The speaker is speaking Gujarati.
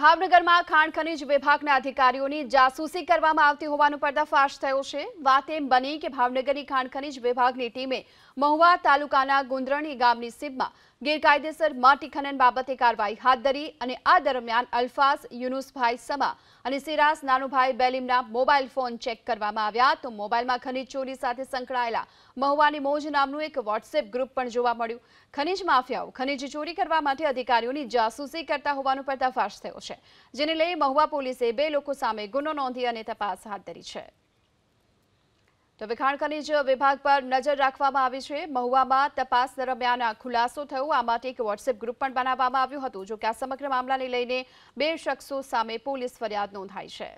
ભાવનગરમાં ખાણ ખનીજ વિભાગના અધિકારીઓની જાસૂસી કરવામાં આવતી હોવાનો પર્દાફાશ થયો છે વાત એમ બની કે ભાવનગરની ખાણ ખનીજ વિભાગની ટીમે મહુવા તાલુકાના ગુંદરણી ગામની સીમમાં ગેરકાયદેસર માટી ખનન બાબતે કાર્યવાહી હાથ ધરી અને આ દરમિયાન અલ્ફાઝ યુનુસભાઈ સમા અને સિરાસ નાનુભાઈ બેલીમના મોબાઈલ ફોન ચેક કરવામાં આવ્યા તો મોબાઈલમાં ખનીજ ચોરી સાથે સંકળાયેલા મહુવાની મોજ નામનું એક વોટ્સએપ ગ્રુપ પણ જોવા મળ્યું ખનીજ માફિયાઓ ખનીજ ચોરી કરવા માટે અધિકારીઓની જાસૂસી કરતા હોવાનો પર્દાફાશ થયો છે જેને લઈ મહુવા પોલીસે બે લોકો સામે ગુનો નોંધી અને તપાસ હાથ ધરી છે તો વિખાણ ખનીજ વિભાગ પર નજર રાખવામાં આવી છે મહુવામાં તપાસ દરમિયાન ખુલાસો થયો આ માટે એક વોટ્સએપ ગ્રુપ પણ બનાવવામાં આવ્યું હતું જોકે આ સમગ્ર મામલાને લઈને બે શખ્સો સામે પોલીસ ફરિયાદ નોંધાઈ છે